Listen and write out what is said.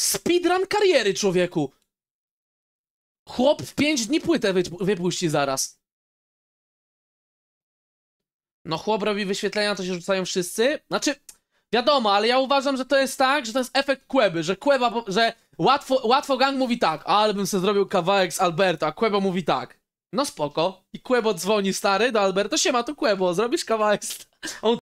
Speedrun kariery, człowieku! Chłop w 5 dni płytę wypuści zaraz. No chłop robi wyświetlenia, to się rzucają wszyscy. Znaczy, wiadomo, ale ja uważam, że to jest tak, że to jest efekt Kweby, że Kweba, że łatwo, łatwo gang mówi tak, ale bym sobie zrobił kawałek z Alberto, a Kwebo mówi tak. No spoko. I Kwebo dzwoni stary do Alberto, siema, to Kwebo, zrobisz kawałek z... On